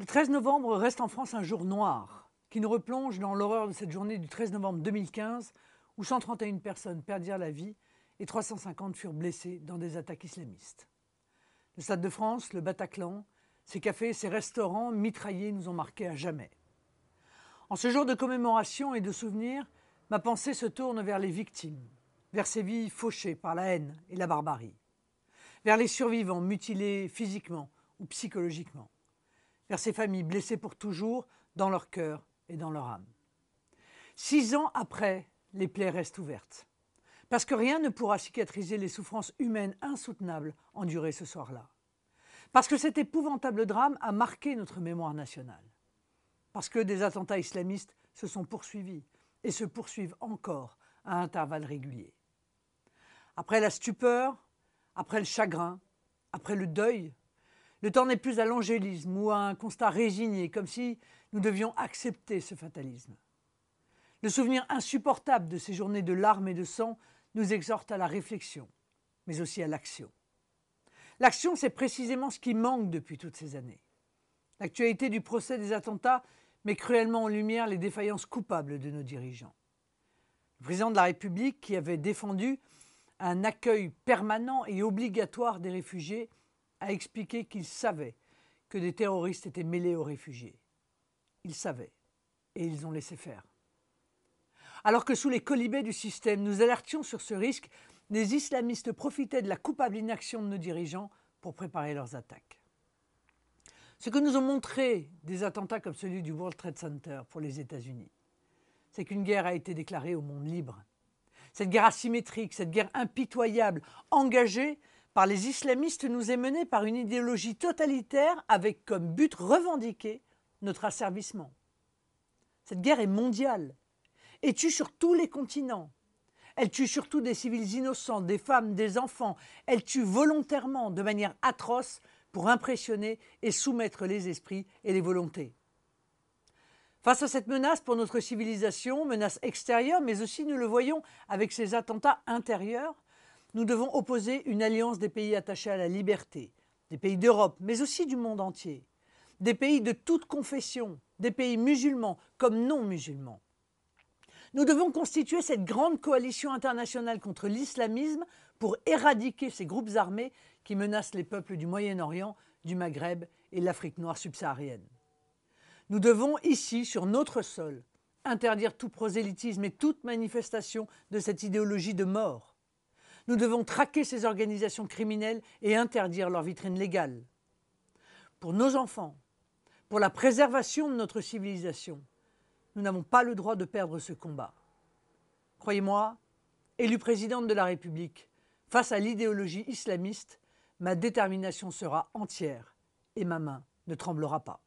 Le 13 novembre reste en France un jour noir qui nous replonge dans l'horreur de cette journée du 13 novembre 2015 où 131 personnes perdirent la vie et 350 furent blessées dans des attaques islamistes. Le Stade de France, le Bataclan, ses cafés, ses restaurants mitraillés nous ont marqués à jamais. En ce jour de commémoration et de souvenir, ma pensée se tourne vers les victimes, vers ces vies fauchées par la haine et la barbarie, vers les survivants mutilés physiquement ou psychologiquement vers ces familles blessées pour toujours dans leur cœur et dans leur âme. Six ans après, les plaies restent ouvertes, parce que rien ne pourra cicatriser les souffrances humaines insoutenables endurées ce soir-là, parce que cet épouvantable drame a marqué notre mémoire nationale, parce que des attentats islamistes se sont poursuivis et se poursuivent encore à intervalles réguliers. Après la stupeur, après le chagrin, après le deuil, le temps n'est plus à l'angélisme ou à un constat résigné, comme si nous devions accepter ce fatalisme. Le souvenir insupportable de ces journées de larmes et de sang nous exhorte à la réflexion, mais aussi à l'action. L'action, c'est précisément ce qui manque depuis toutes ces années. L'actualité du procès des attentats met cruellement en lumière les défaillances coupables de nos dirigeants. Le président de la République, qui avait défendu un accueil permanent et obligatoire des réfugiés, a expliqué qu'ils savaient que des terroristes étaient mêlés aux réfugiés. Ils savaient, et ils ont laissé faire. Alors que sous les colibés du système, nous alertions sur ce risque, les islamistes profitaient de la coupable inaction de nos dirigeants pour préparer leurs attaques. Ce que nous ont montré des attentats comme celui du World Trade Center pour les États-Unis, c'est qu'une guerre a été déclarée au monde libre. Cette guerre asymétrique, cette guerre impitoyable, engagée par les islamistes nous est menée par une idéologie totalitaire avec comme but revendiqué notre asservissement. Cette guerre est mondiale et tue sur tous les continents. Elle tue surtout des civils innocents, des femmes, des enfants. Elle tue volontairement, de manière atroce, pour impressionner et soumettre les esprits et les volontés. Face à cette menace pour notre civilisation, menace extérieure, mais aussi nous le voyons avec ces attentats intérieurs, nous devons opposer une alliance des pays attachés à la liberté, des pays d'Europe, mais aussi du monde entier, des pays de toute confession, des pays musulmans comme non musulmans. Nous devons constituer cette grande coalition internationale contre l'islamisme pour éradiquer ces groupes armés qui menacent les peuples du Moyen-Orient, du Maghreb et l'Afrique noire subsaharienne. Nous devons ici, sur notre sol, interdire tout prosélytisme et toute manifestation de cette idéologie de mort. Nous devons traquer ces organisations criminelles et interdire leur vitrine légale. Pour nos enfants, pour la préservation de notre civilisation, nous n'avons pas le droit de perdre ce combat. Croyez-moi, élue présidente de la République, face à l'idéologie islamiste, ma détermination sera entière et ma main ne tremblera pas.